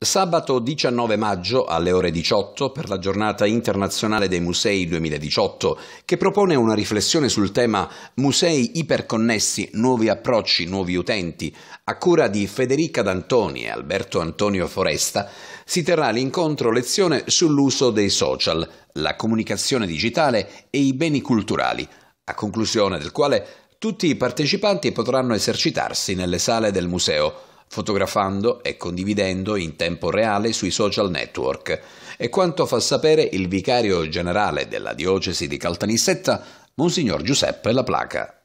Sabato 19 maggio alle ore 18 per la giornata internazionale dei musei 2018 che propone una riflessione sul tema Musei iperconnessi, nuovi approcci, nuovi utenti, a cura di Federica D'Antoni e Alberto Antonio Foresta, si terrà l'incontro lezione sull'uso dei social, la comunicazione digitale e i beni culturali, a conclusione del quale tutti i partecipanti potranno esercitarsi nelle sale del museo fotografando e condividendo in tempo reale sui social network. È quanto fa sapere il vicario generale della diocesi di Caltanissetta, Monsignor Giuseppe La Placa.